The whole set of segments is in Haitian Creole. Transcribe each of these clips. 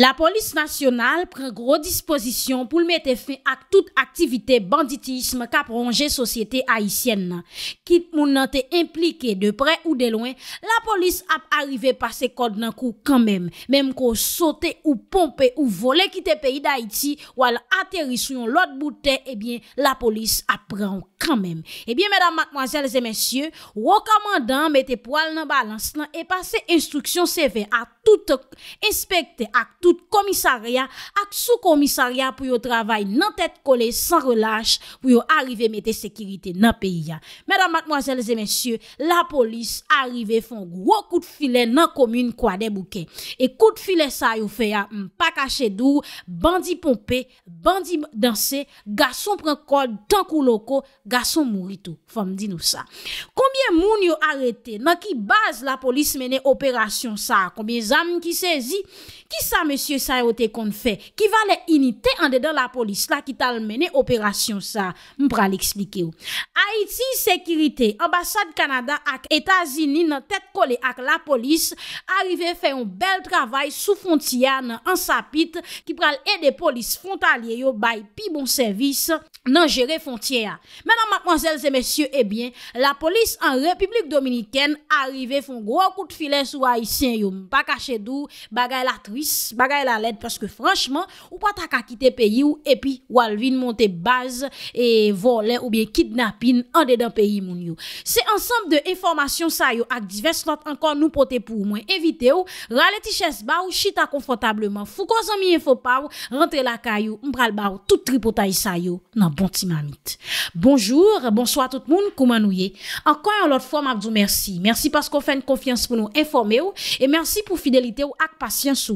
La polis nasyonal pren gro dispozisyon pou l mette fe ak tout aktivite banditisme kap ronge sosyete Haitienne nan. Kit moun nan te implike de pre ou de loin, la polis ap arrive pase kod nan kou kanmem. Mem ko sote ou pompe ou vole kite peyi da Haiti ou al aterri sou yon lot bouten, eh ebyen la polis ap pren kanmem. Ebyen eh medan matmoazel zemensye, wokamandan mette poal nan balans nan e pase instruksyon seve at. toute inspektè ak toute komisaryan ak sou komisaryan pou yo travay nan tèt kole san relash pou yo arrive metè sekirite nan peyi ya. Mèdam matmoazèl zè mèsyè, la polis arrive fon gwo kout filè nan komün kwa debouke. E kout filè sa yo fè ya, mpaka mm, chèdou, bandi pompe, bandi danse, gason pren kol, tankou loko, gason mwritou fòm di nou sa. Koubyè moun yo arete nan ki base la polis mene operasyon sa, koubyè amin ki se zi, ki sa monsye sa yo te kon fe, ki va le inite an dedan la polis la ki tal mene operasyon sa, m pra li eksplike yo. Haiti, Sekirite, ambasade Kanada ak Etasini nan tet kole ak la polis arive fe yon bel travay sou fontia nan ansapit ki pral ede polis frontalye yo bay pi bon servis nan jere fontia. Menan makman zelze monsye, ebyen, eh la polis an Republik Dominiken arive fon gwo kout file sou Haitien yo, m pa ka Che dou bagay la tris, bagay la led Paske franchman, ou patak a kite Peyi ou epi walvin monte Baz e vole ou bien Kidnapin an de dan peyi moun yo Se ansampe de informasyon sayo Ak divers lot ankon nou pote pou mwen Evite ou, rale ti ches ba ou Chita konfotableman, fou kon zan miye fopaw Rante la kayo, mbral ba ou Tout tripotay sayo, nan bon ti mamit Bonjour, bonsoi tout moun Kouman ou ye, ankon an lot Fwa mabdou, mersi, mersi paskou fèn Konfians pou nou informe ou, e mersi pou fi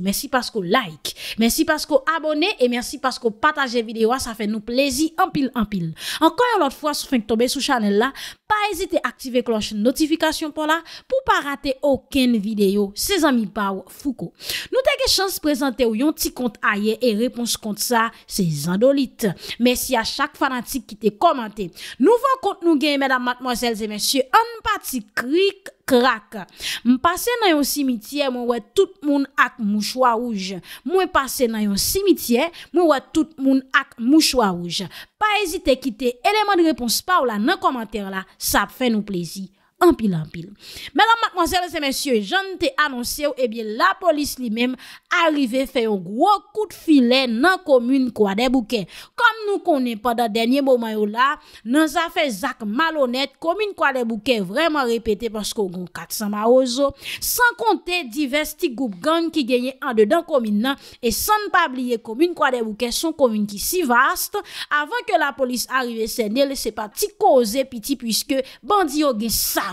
Mèsi paskou like, mèsi paskou abonè, mèsi paskou patajè videwa, sa fè nou plèzi anpil anpil. Ankwen yon lot fwa sou fènk tobe sou chanel la, pa ezite aktive kloche notifikasyon pou la pou pa rate oken videyo se zanmi pa wou foukou. Nou te ge chans prezante ou yon ti kont aye e repons kont sa se zan do lit. Mèsi a chak fanantik ki te komante. Nouvan kont nou gen, mèdam matmozèlze, mèsyè, anpati krik anpati. Krak! Mwen pase nan yon simitye, mwen wè tout moun ak mouchwa ouj. Mwen pase nan yon simitye, mwen wè tout moun ak mouchwa ouj. Pa ezite kite eleman repons pa ou la nan komantèr la, sa ap fè nou plezi. Ampil ampil. Mèlan mèlèm mèlèm, mèlèm, jante anonsè ou, ebyè eh la polis li mèm, arrive fè yon gwo koute filè nan komün Kwa De Boukè. Kom nou konen pa da denye mou mayon la, nan zafè zak malonèt, komün Kwa De Boukè vreman repete pasko goun 400 ma ozo, san kontè divers ti goup gang ki genye an dedan komin nan, e san pa blie komün Kwa De Boukè son komün ki si vast, avèn ke la polis arrive senè, lè se pa ti koze piti,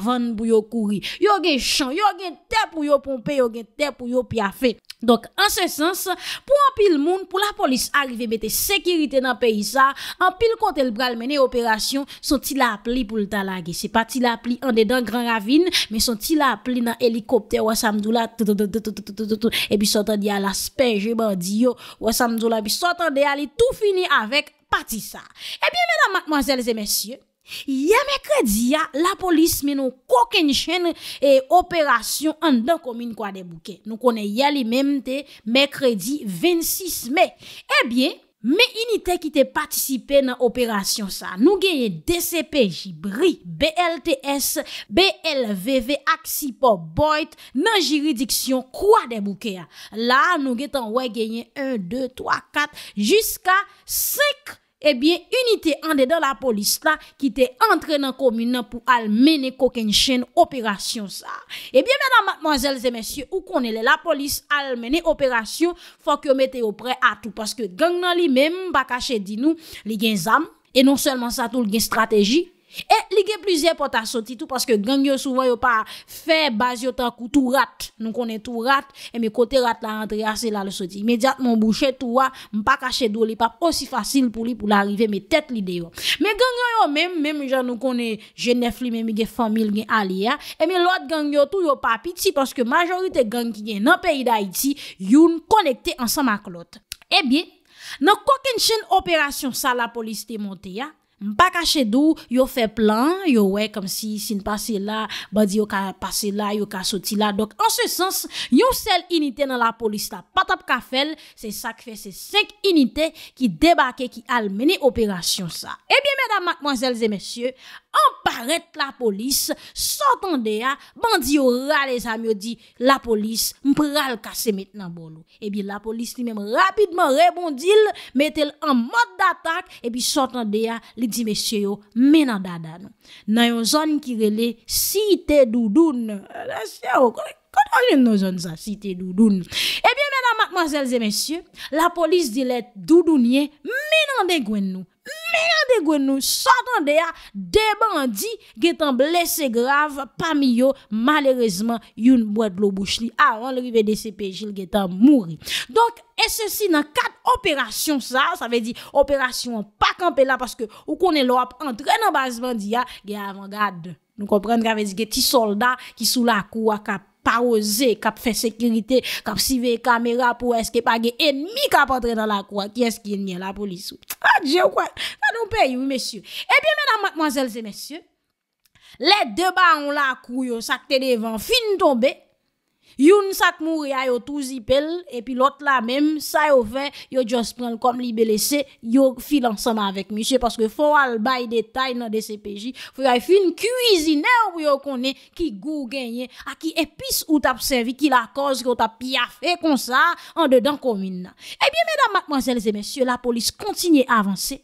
Van bou yo kouri. Yo gen chan. Yo gen te pou yo pompe. Yo gen te pou yo piafe. Donc en se sens. Pou an pil moun. Pou la polis arrive. Mete sekirite nan peyisa. An pil kontel bral mene operasyon. Son ti la apli pou l talage. Se pa ti la apli an dedan gran ravine. Men son ti la apli nan helikopter. Ouasam doula. E bi sotan di ala spej. Je ban di yo. Ouasam doula. Bi sotan di ala. Tout fini avek. Pati sa. E eh bi mena manzelze mensyen. Ya Mekredi ya, la polis menon koken chen e operasyon an dan komine kwa debouke. Nou konen ya li mem te Mekredi 26 me. Ebyen, eh men inite ki te patisipe nan operasyon sa. Nou genye DCP, Jibri, BLTS, BLVV, AXIPO, BOIT nan jiridiksyon kwa debouke ya. La nou genye 1, 2, 3, 4, jiska 5 operasyon. Ebyen, eh unitè andè dan la polis la ki te antre nan komina pou al mène kokèn chèn operasyon sa. Ebyen, eh mèdam, mwazèl, zè mèsyè, ou konè lè la polis al mène operasyon, fòk yo mète yo prè atou. Paske gang nan li mèm, bakache di nou, li gen zam, e non sèlman sa tout gen strateji, E li gen plize pou ta soti tout Paske gangyo souwen yo pa fe bazyo ta kou tout rat Nou konen tout rat E me kote rat la rentre a se la le soti Imediat moun bouchet tout wa Mpa kache do li pap Osi fasil pou li pou la rive me tet li deyo Me gangyo yo menm Menm jan nou konen jenef li menm Ge famil gen ali ya E me lot gangyo tout yo pa piti Paske majorite gang ki gen nan peyi da iti Youn konekte ansan mak lot E bie Nan koken chen operasyon sa la polisite monte ya Mpa ka chedou, yo fe plan, yo wey kom si sin pase la, badi yo ka pase la, yo ka soti la, dok an se sens, yo sel inite nan la polis ta patap kafel, se sak fe se sek inite ki debake, ki almeni operasyon sa. Ebyen, medan, manjelze, mesye, an paret la polis, sotan deya, bandi yo rale zami, yo di, la polis mpral kase metnan bon nou. Ebyen, la polis li menm rapidman rebondil, metel an mod datak, ebyen, sotan deya, li di mesye yo menandada nou. Nan yon zon ki rele si te doudoun nou. Eh, la sè yo, kon an jen nou zon sa si te doudoun nou. Ebyen menan, makmanzelze mesye, la polis di let doudoun ye menande gwen nou. Milande gwen nou satan de ya, deban di, ge tan blese grav, pa mi yo, malerezman, yon mwad lo bouch li. Aran, le rive de sepejil, ge tan mouri. Donk, esesi nan kat operasyon sa, sa ve di operasyon pa kampe la, paske ou konen lop, antrenan basman di ya, ge avan gade. Nou komprende, ge ave di, ge ti solda ki sou la kou akap. pa ose kap fe sekirite, kap sive kamera pou eske pa gen enmi kap entre nan la kwa, kye eske enmi an la polisou. A diyo kwa, pa nou pey yon mesyou. E pi mena manzelze mesyou, le deba an la kouyo sakte devan fin tombe, Youn sak mou re a yo touzi pel, e pi lot la men, sa yo ven, yo jons pren l kom libe lese, yo fil ansama avek mi. Che paske fwa al bay detay nan de CPJ, fwa yon fin kuizine ou pou yon konen ki gou genyen, a ki epis ou tap servik ki la koz ki ou tap piafe kon sa an dedan komine nan. E eh biye, medan, madman, zelze, mesye, la polis kontinye avanse.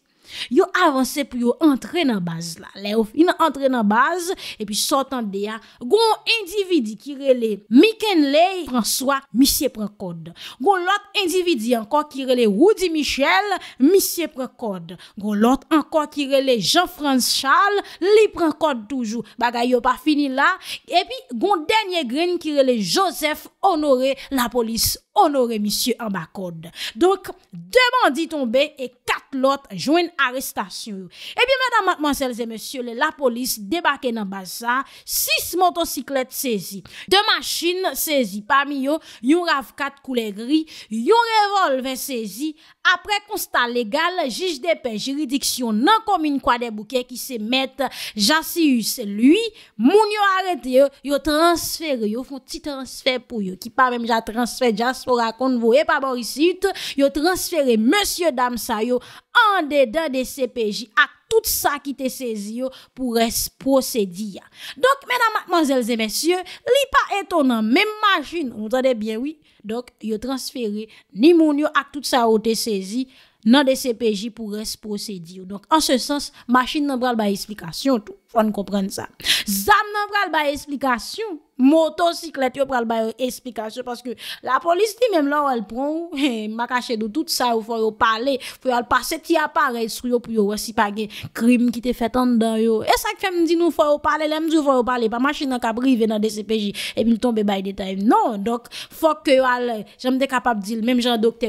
Yo avanse pou yo entre nan baz la. Le ou fin nan entre nan baz. E pi sotan de ya. Gon individi kirele Mikenley François, misye pren kode. Gon lot individi anko kirele Woody Michel, misye pren kode. Gon lot anko kirele Jean-François, li pren kode toujou. Baga yo pa fini la. E pi gon denye gren kirele Joseph, honore la polis, honore misye anba kode. Donk, deman di tombe e kat. lot jwen arrestasyon. E eh bi mwen dam mwen selze mwen syole, la polis debake nan baza, 6 motosiklet sezi. 2 machin sezi. Pamiyo, yon rav 4 koule gri, yon revolve sezi, apre konsta legal, jij de pe, jiridiksyon nan komine kwa de bouke, ki se met, jasi yus, luy, moun yo arete yo, yo transfere, yo foun ti transfere pou yo, ki pa mem ja transfere, jaspo rakon vou, epa boris yut, yo transfere, monsye dam sa yo, an de dan de CPJ, ak, tout sa ki te sezi yo pou res posedi ya. Dok mena manzelze mensyo, li pa etonan menmagine, moun zade bien, oui, dok yo transfere ni moun yo ak tout sa yo te sezi nan DCPJ pou res prosedi yo. Donk, an se sens, machin nan pral baye esplikasyon, tou, fwane komprende sa. Zam nan pral baye esplikasyon, motosiklet yo pral baye esplikasyon, paske la polis ti menm la wèl prou, mba kache do tout sa, yo fwane wèl pale, fwane wèl pase ti apare, sryo pou yo wèl sipage, krim ki te fetan dan yo. E sak fem di nou fwane wèl pale, lem di wèl fwane wèl pale, pa machin nan ka brive nan DCPJ, e mi tonbe baye detay. Non, donk, fwak yo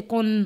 wè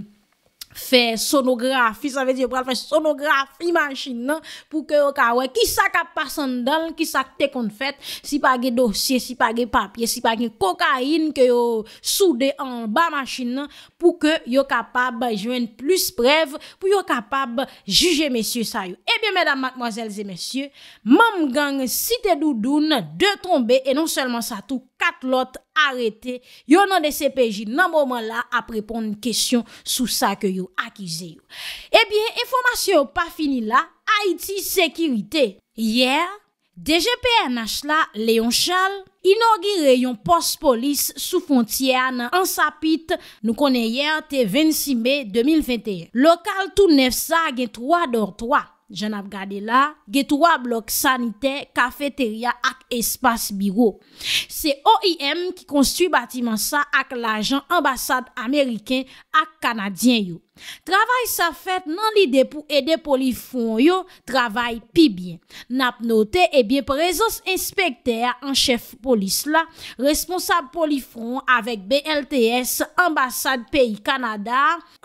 Fè sonografi, sa ve di yo pral fè sonografi machin nan pou kè yo kawè. Ki sak ap pasan dan, ki sak tek kon fèt, si pagè dosye, si pagè papye, si pagè kokain ke yo soude an ba machin nan pou kè yo kapab jwen plus prev pou yo kapab juje mesyè sa yon. Ebyen, mèdam, mòzèlzè, mèsyè, mòm gang si te doudoun de trombe e non selman sa tou kwa. kat lot arete yon an de sepeji nan mouman la ap repon n kestyon sou sa ke yon akize yon. Ebyen, informasyon pa fini la, Haiti Sekirite. Yer, DGPNH la, Leonchal, inogire yon post polis sou fontiyan an sapit nou konen yer te 26 me 2021. Lokal tou nef sa gen 3-3-3. Gen ap gade la, ge 3 blok sanite, kafeteria ak espas biro. Se OIM ki konstruy batiman sa ak lajan ambasade Ameriken ak Kanadyen yo. Travay sa fèt nan lide pou ede polifron yo, travay pi bien. Nap note, ebyen eh prezons inspekter an chef polis la, responsab polifron avèk BLTS, ambasad peyi Kanada,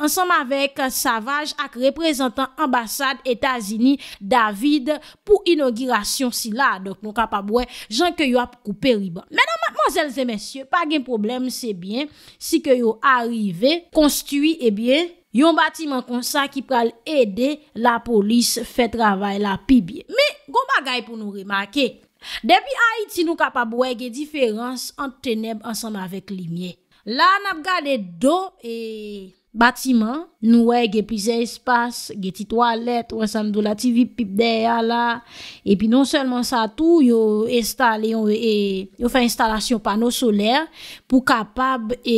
ansam avèk savaj ak reprezentant ambasad Etasini David pou inaugirasyon si la. Dok nou kapabwe, jan kyo ap kouperi ba. Menan, madmozèlze, mensyè, pa gen problem, sebyen, si kyo arive, konstui, ebyen... Eh Yon batiman konsa ki pral ede la polis fè travay la pibye. Me, goma gay pou nou remake. Depi Haiti nou kapab wè ge diferans an teneb ansanm avèk limye. La nap gade do e batiman nou wè ge pise espas, ge ti toalet, wè ansanm do la tivi pip deya la. Epi non selman sa tou yo installe, e, yo fè instalasyon pano soler pou kapab e...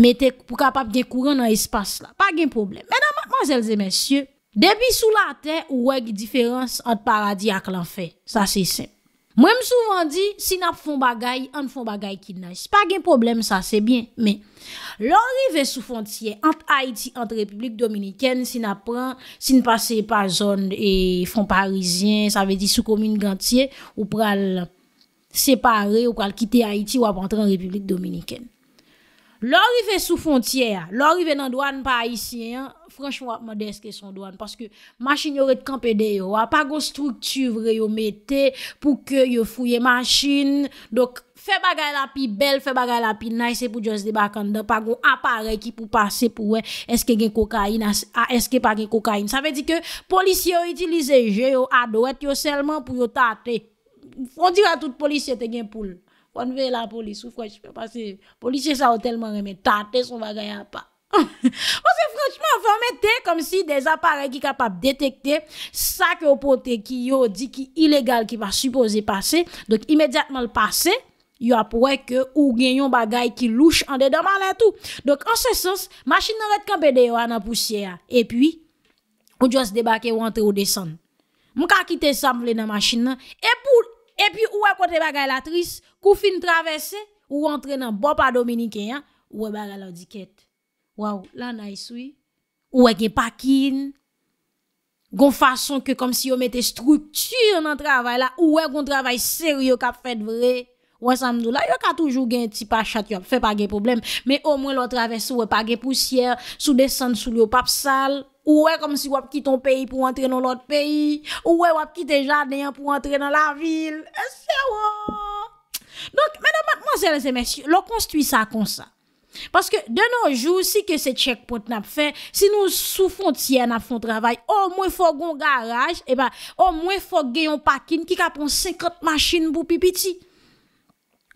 metè pou kapap gè kouren nan espas la. Pa gen problem. Menan, manjèlze, mèsyè, debi sou la te, wèk diferans an paradi ak lan fè. Sa se se. Mwen m souvan di, si nap fon bagay, an fon bagay ki nan. Si pa gen problem sa, se bien. Men, lorive sou fon tiyè ant Haiti, ant Republik Dominikèn, si nap pran, si n'pasey pa zon e fon Parizien, sa ve di sou komin gantye, ou pral separe, ou pral kite Haiti, ou ap antren Republik Dominikèn. Lò rive sou fontyè ya, lò rive nan douan pa isi, franschou ap modez ke son douan, paske machin yore t'kampede yo, apago struktu vre yo mette pou ke yo fouye machin, dok fe bagay la pi bel, fe bagay la pi nai, se pou jose debakanda, apago apare ki pou pase pou we, eske gen kokain, eske pa gen kokain. Sa ve di ke polisye yo itilize je yo adouet yo selman pou yo tate. On dir a tout polisye te gen poul. on veut la police ou franchement parce que policier ça tellement mais tâter son bagage pas parce que franchement faut mettre comme si des appareils qui capable détecter ça que au qui est dit qui illégal qui va supposer passer donc immédiatement le passer il y a pour que ou des bagay qui louche en dedans mal et tout. Donc, en ce sens, machine n'arrête qu'en bédé poussière. Et puis, on doit se débarquer ou entrer ou descendre. doit quitter ça, m'vle la machine. Et pour, E pi ouwe kote bagay la tris, kou fin travese, ouwe antre nan bopa dominiken ya, ouwe bagay la odiket. Waw, la na yiswi, ouwe gen pakin, gon fason ke kom si yo mette struktur nan travay la, ouwe gon travay seryo kap fet vre. Waw, samdou la, yo ka toujou gen ti pachat yo, fe bagay problem, me o mwen lo travese, ouwe bagay pousyer, sou descend sou li yo pap sal. Ou wè kom si wap ki ton peyi pou antre nan lot peyi. Ou wè wap ki te janen pou antre nan la vil. E se wò. Donk menon mwazèlèzè mèsy, lò konstuit sa kon sa. Paske de nou jou si ke se tchèk pot nap fè, si nou sou fon tiè nap fon travay, o mwè fò goun garaj, e ba o mwè fò gè yon pakin ki kapon sekot machin pou pipiti.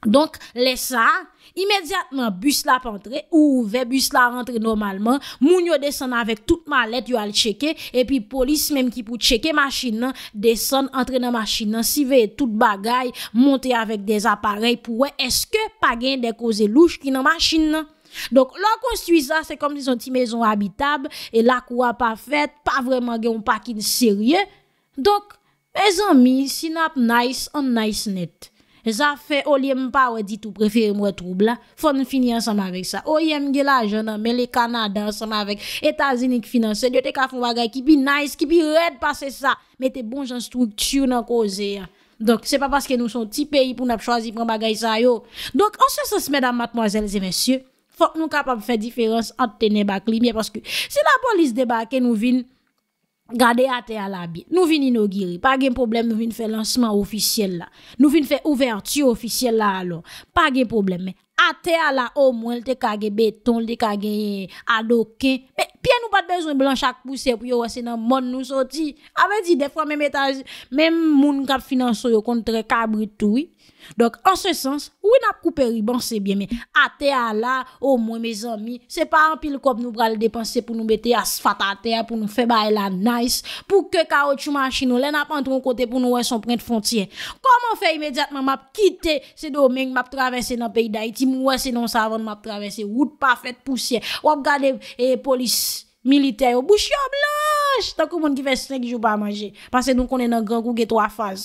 Donk lesa, imediatman bus la pa entre ou ve bus la entre normalman, moun yo desen avek tout malet yo al cheke, epi polis menm ki pou cheke machin nan, desen entre nan machin nan, si ve tout bagay, monte avek de aparey pou we eske pa gen de koze louch ki nan machin nan. Donk lakon stuy za, se kom di zon ti mezon habitab, e la kouwa pa fet, pa vreman gen ou pakin serye. Donk, e zon mi sin ap nais an nais net. Zafè o lièm pa wè di tou preferi mwè troub la, fò nou fini ansam avèk sa. O lièm gè la jò nan, mè le Kanada ansam avèk, Etazini ki finanse, diote ka fò mwè gèy ki pi nice, ki pi red passe sa, mè te bon jan stout chou nan koze ya. Donk, se pa paske nou son ti peyi pou nap chwazi fò mwè gèy sa yo. Donk, ansè se se mèdame matmoazèl zè mèsyè, fò nou kapap fè diferans ant tène bak li, miè paske se la polis deba ke nou vin, Gade ate ala bi, nou vini nou giri, pa gen problem nou vini fe lansman ofisyel la, nou vini fe ouverti ofisyel la alo, pa gen problem me, ate ala ou mwen lte kage beton, lte kage adoke, me piye nou pat bezon blan chak puse pou yo wase nan mon nou soti, ave di defwa mem etaj, mem moun kat finanso yo kontre kabri toui. Dok, an se sens, wè nap koupè riban sebyen men. Ate a la, o mwen me zami, se pa an pil kop nou brale depanse pou nou bete as fatate a, pou nou febae la nais, pou ke kao chouman chino, lè nap antron kote pou nou wè son prent fontyen. Koman fe imediatman map kite se domen map travese nan peyi da iti, mwen wè se non savan map travese, wout pa fèt pousyen, wòp gade eh, polis... Militè yo, bouchè yo blanche! Takou moun ki fè srenk, yon pa manje. Pase nou konen nan gran kouge, 3 faz.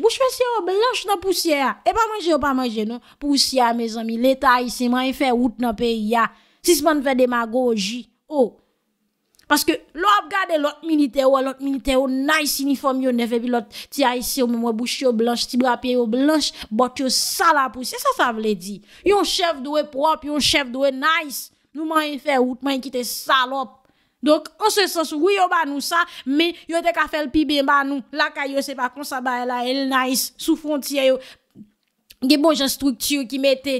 Bouchè yo blanche nan poussè ya. E pa manje, yon pa manje, non? Poussè ya, me zami, leta a yisi, man yon fè wout nan peyi ya. Sis moun fè demago, oji, o. Paske, lò ap gade lòt militè yo, lòt militè yo, naysi ni fòm yon, nefè vi lòt ti a yisi, o moun wè bouchè yo blanche, ti brapè yo blanche, bòt yo sal ap poussè, sa sa vle di. Yon chev dwe prop, yon Nou man yon e fè wout, man yon e ki te salop. Dok, an se sens wou yon ban nou sa, me yon te ka fel pi ben ban nou. La ka yon se pa konsa baye la, el nan yon sou fontye yon. Ge bon jen strukti yon ki mette.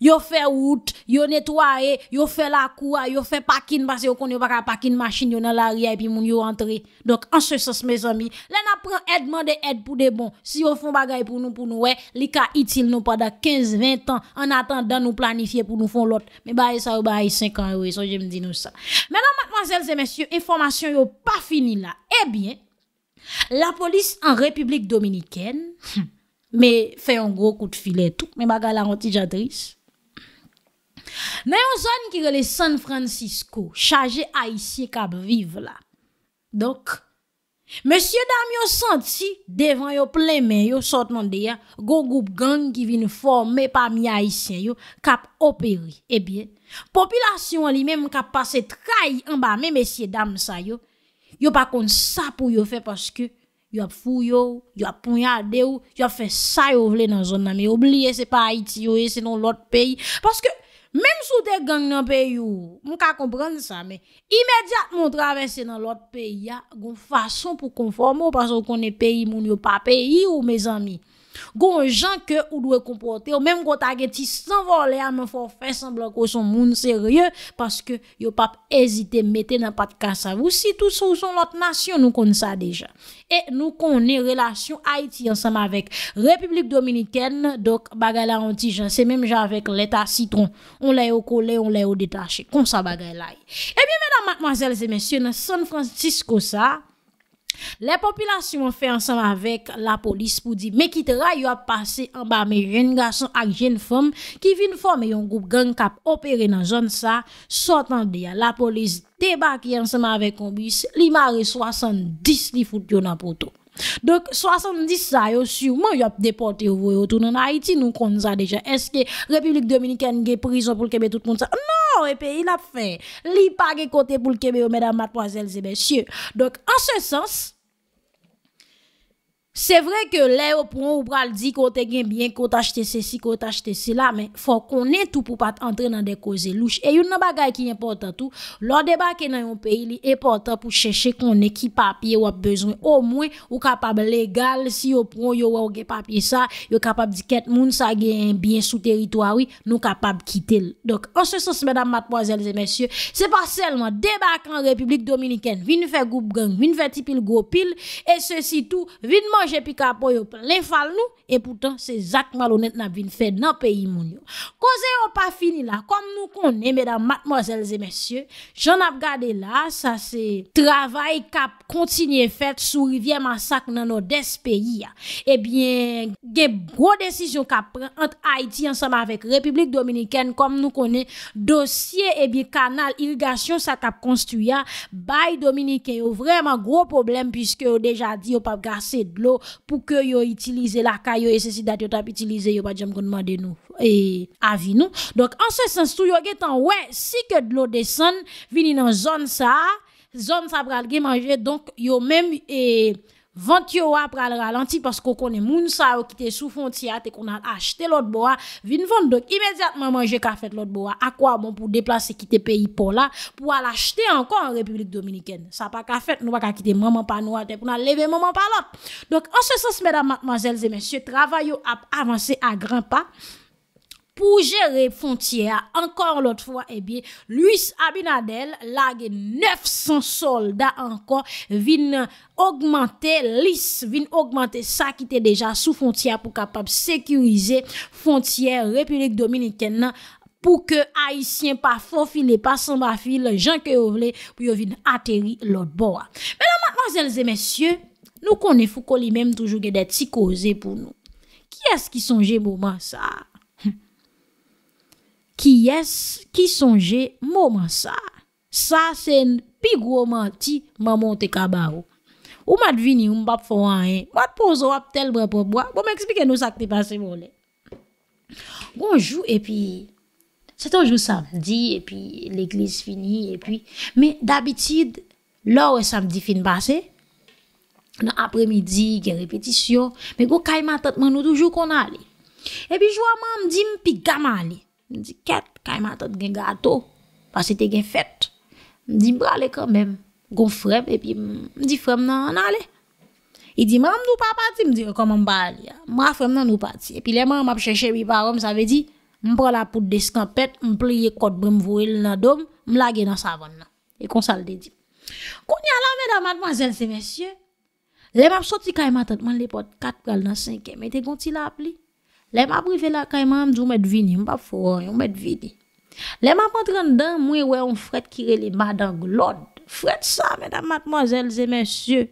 Yo fait route, yo nettoyé, yo fait la cour, yo fait parking parce que yo pas parking machine yo dans l'arrière et puis moun yo rentre. Donc en ce sens mes amis, là n'a prend aide demander aide pour des bons. Si yo font bagay pour nous pour nous li ka utile nous pendant 15 20 ans en attendant nous planifier pour nous font l'autre. Mais bah ça bah 5 ans oui, ça e, je me dis nous ça. Mesdames mademoiselles et messieurs, information yo pas fini là. Eh bien, la police en République dominicaine mais hmm, fait un gros coup de filet tout, mais bagay la antijatrice Nan yon zon ki rele San Francisco, chaje Haitien kap vive la. Dok, M. Dam yon senti, devan yon plemen yon sortman de ya, go group gang ki vine forme me pa mi Haitien yon, kap operi. Ebyen, eh popilasyon li menm kap pase trai en ba me M. Dam sa yon, yon pa kon sa pou yon fe paske yon ap fuyo, yon ap ponyade yon, yon ap fe sa yon vle nan zon nan me. Obliye se pa Haiti yon, e se non lot peyi. Paske, Mem sou dek gang nan peyi ou, mou ka kompren sa me, imediat moun travese nan lot peyi ya, goun fason pou konforme ou, pasou konen peyi moun yo pa peyi ou, me zami. Gon jan ke ou dwe komprote, ou menm kon taget ti san volè a men fò fè san blok wò son moun serye, paske yo pap ezite mette nan pat kasa wousi, tout sa wò son lot nasyon nou kon sa deja. E nou kon ne relasyon Haiti ansam avèk Republik Dominikèn, dok bagay la anti jan se menm jan avèk l'Etat Citron, on lè yo kole, on lè yo detache, kon sa bagay la. Ebyen eh mèdam, mademoiselles et messieurs, nan San Francisco sa, Le popilasyon fè ansem avèk la polis pou di me kit ray yo ap pase anba me ren gason ak jen fòm ki vin fòm e yon goup gang kap opere nan zon sa sotan de ya la polis debak yon ansem avèk konbis li mare 70 li fout yon apoto. Dok, 70 sa yo syou, man yop depote yo vwe yo tou nan Haiti nou kon za deja. Eske Republik Dominikène ge prison pou l'KB tout moun sa? Non, epè, il ap fè. Li pa ge kote pou l'KB yo, mèdam, matmoazèl, zè bè syou. Dok, an se sens... Se vre ke le yo proun ou pral di kon te gen bien, kon te achete se si, kon te achete se la men, fon kon netou pou pat entre nan de koze louch. E yon nabagay ki nye portatou, lor debake nan yon peyi li e portat pou cheshe kon ne ki papye wap bezon. O mwen ou kapab legal si yo proun yo waw gen papye sa, yo kapab di ket moun sa gen bien sou teritwawi nou kapab kite l. Dok, an se sens mèdam matmoazèl zè mèsyè, se pa selman, debake an Republik Dominikèn vin fè goup gang, vin fè tipil goupil e se si tou, vin man jepi kapo yo plen fal nou e poutan se zak malonet na vin fèd nan peyi moun yo. Koze yo pa fini la, kom nou konen, medan matmozèl zè mèsyè, jen ap gade la sa se travay kap kontinye fèt sou rivye masak nan nou des peyi ya. Ebyen, eh ge bro desisyon kap pren ant Haiti ansama vek Republik Dominikèn kom nou konen dosye ebi eh kanal ilgasyon sa kap konstuyan bay Dominikèn yo vreman gro problem piske yo deja di yo pa gase dlo pou ke yo itilize la ka yo e se si dat yo tap itilize yo pa jam konmande nou e avi nou. Donk an se sens tou yo ge tan wè si ke lo desen vini nan zon sa zon sa pral ge manje donk yo menm e 20 yo ap pral ralenti pasko konen moun sa yo kite sou fon tia te konan achete lot bo a vin vond. Dok imediatman manje ka fet lot bo a akwa bon pou deplase kite peyi po la pou al achete ankon an Republik Dominiken. Sa pa ka fet nou wak a kite maman pa nou a te konan leve maman pa lop. Dok ansesans mèdam manjèl zè mèsyè travay yo ap avanse a gran pa. Pou jere fontyer, ankon lot fwa, ebi, luis Abinadel lage 900 solda ankon vin augmente lis, vin augmente sa ki te deja sou fontyer pou kapap sekurize fontyer Republik Dominikennan pou ke Aisyen pa fonfile, pa sanbafile, janko yo vle pou yo vin ateri lot boa. Men anman, mazelze, mesye, nou konen fou kon li menm toujou gen deti koze pou nou. Ki as ki sonje mouman sa a? Ki yes, ki sonje, mouman sa. Sa sen pi grouman ti maman te kaba ou. Ou mwen vini ou mwen bap foun an en, mwen pozo ap tel brep obwa, mwen bon, mwen eksplike nou sa ki te pase moun le. Gounjou epi, se tonjou samdi, epi l'eklis fini, epi, me dabitid, lor e samdi fin base, nan apre midi, gen repetisyon, me goun kay matatman nou doujou kon ale. Epi jwa man mdim pi gama ale. Mwen di, ket, kay matat gen gato, pas ete gen fet. Mwen di, mbra le kamem, goun frem, e pi mwen di frem nan an ale. E di, mran mnou pa pati, mwen di, e, koman mba alia, mran frem nan mnou pati. E pi lè mran mwen ap chèche bi barom, sa ve di, mwen pran la pout de skampet, mwen pleye kot brem vorel nan dom, mwen lage nan savon nan. E konsal de di. Koun ya la mèda mademazèl se mèsyè, lè mwen ap soti kay matat, mwen le pot kat pral nan senke, mwen te goun ti la ap li. Le ma prive la kayman amdou mwen vini, mwen pa fwo, yon mwen vini. Le ma pantran dan, mwen wè yon fred kirele mwa dan glod. Fred sa, mwen dan matmazelze men sye.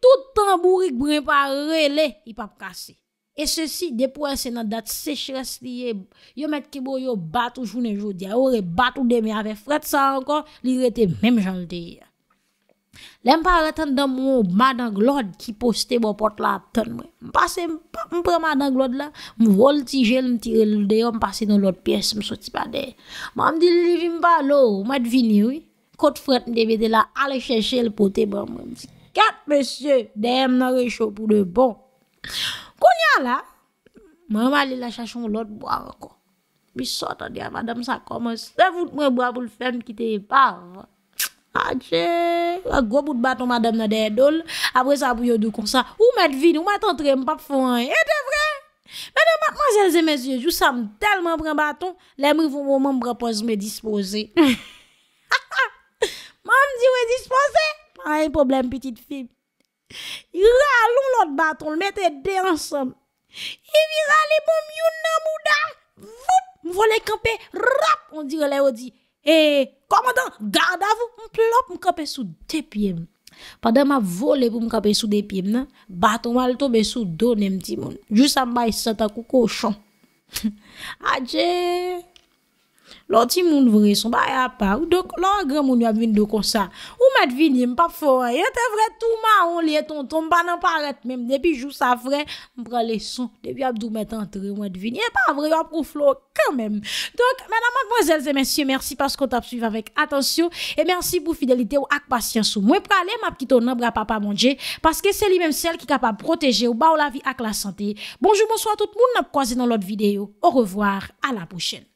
Toutan bourik brin pa rele, yon pap kase. E se si depwese nan dat se chres liye, yon mwen kibou yon batou jounen joudia, yon mwen batou deme ave fred sa ankon, li rete mwen janteye. Lèm pa retan dan mwen o madan glod ki poste bo pot la aten mwen. Mpase mpap mpre madan glod la, mvol ti jel mti relou deyo mpase nou lot piyes msoti pa dey. Mwen amdi li vim pa lor, mwen advini wè. Kote fret mde vede la, ale cheshe l poti bo mwen. Kat monsye, dey mnen rechopou de bon. Konya la, mwen amali la chasho l lot bo arko. Bi sot an diya ah, madan sa komos, se vout mwen bo apol fem ki te par an. Ache, wak gwo bout baton madame nan dey dole, apres apou yo do kon sa, ou mèd vin, ou mèd antre m pap fwen, e te vre? Mèd an bat, manjèl zè mèzye, jou sam telman prè baton, lèm rivou mèm brepoz mèd dispose. Ha ha, mèm di wèd dispose? A yè probleme, piti de fip. Yè ralou lòt baton, lèm mèd et dey ansom. Yè vira lè bom yon nan mouda, vup, mwole kope, rap, on dire lè o di. E komadon, gada vou, mplop mkapesou depyem. Padè ma vole pou mkapesou depyem nan, baton wal to besou donem timon. Jousan bay sata koukoshon. Adjè! Loti moun vre son ba e a pa ou dok la an gre moun yo ap vin do konsa ou mèd vini mpa foye te vre tou ma ou li eton ton ba nan paret mèm debi jou sa vre mpre leson debi ap dou mèd antre ou mèd vini e pa vre yo ap ou flo kèmèm. Dok mena mank vwazelze mensyen mersi paskou tap suiv avèk atensyon e mersi pou fidelite ou ak pasyansou mwè pralè e, m ap kiton nan bra pa pa mwondje paske se li mèm sel ki kap ap proteje ou ba ou la vi ak la sante. Bonjou monswa tout moun nap kwaze nan lot videyo. Au revoir. A la pwchèn.